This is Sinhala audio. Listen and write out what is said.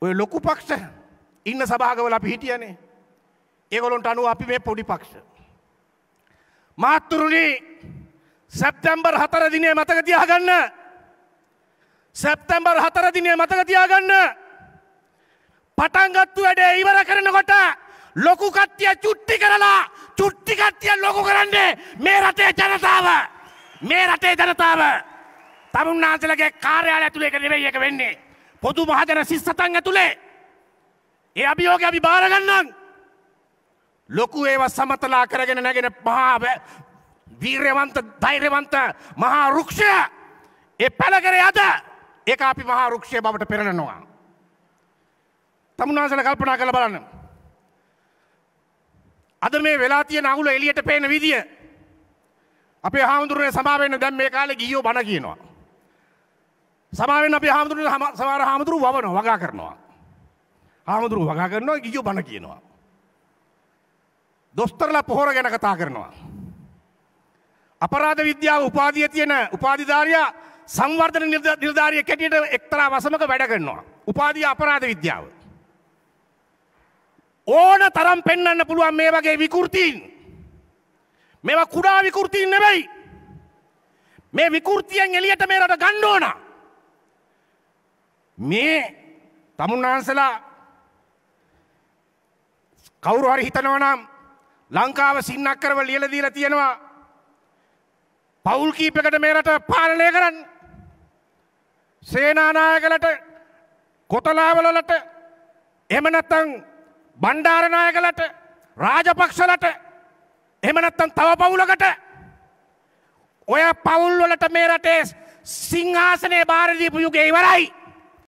ඔය ලොකු පක්ෂ ඉන්න සභාගවල අපි හිටියනේ. ඒගොලොන්ට අනුව අපි මේ පොඩි පක්ෂ. මාත්තුරුණී සැප්තැම්බර් හතර දිනේ මතක තියාගන්න. සැප්තැම්බර් හතර දිනේ මතක තියාගන්න. පටන්ගත්තු වැඩේ ඉවර කරනකොට ලොකු කට්ටිය චුට්ටි කරලා චුට්ටි කට්ටිය ලොකු කරන්නේ මේ රටේ ජනතාව. මේ රටේ ජනතාව. තමුන්නාන්සලගේ කාර්යාල ඇතුළේ එක නෙවෙයි එක වෙන්නේ. පොදු මහජන සිස් සතන් ඇතුළේ ඒ අභියෝග අපි භාරගන්නම් ලොකු ඒව සමතලා කරගෙන නැගෙන මහා වීර්යවන්ත ධෛර්යවන්ත මහා රුක්ෂය ඒ පැලකර යද ඒක අපි මහා රුක්ෂය බවට පෙරණනවා. තමුන්නාසල කල්පනා කළ බලන්න. අද මේ වෙලා තියෙන අහුල එලියට පේන විදිය අපේ හාමුදුරුවනේ සභාවෙන්න දැන් මේ කාලේ ගිහියෝ බණ කියනවා. සමාවෙන් අප හාමුදුරුව සමහර හාමුදුරුව වවන වගා කරනවා. හාමුදුරුව වගා කරනවා ගියෝ බණ කියනවා. දොස්තරලා පොහොර ගැන කතා කරනවා. අපරාධ විද්‍යාව උපාධිය තියෙන උපාධිධාරියා සංවර්ධන නිලධාරියෙක් හැටියට එක්තරා වසමක වැඩ කරනවා. උපාධිය අපරාධ විද්‍යාව. ඕන තරම් පෙන්වන්න පුළුවන් මේ වගේ විකෘතීන්. මේවා කුඩා විකෘතීන් නෙවෙයි. මේ විකෘතියෙන් එළියට මේ රට ගන්න ඕනා. මේ තමුන්නාන්සලා කවුරු හරි හිතනවනම් ලංකාව සින්නක්කරව ලියල දීලා තියෙනවා පවුල් කීපයකට මේ රට පාලනය කරන්න සේනානායකලට කොතලාවලලට එහෙම නැත්නම් බණ්ඩාරනායකලට රාජපක්ෂලට එහෙම නැත්නම් තව පවුලකට ඔය පවුල් වලට මේ රටේ සිංහාසනේ බාර දීපු යුගය ඉවරයි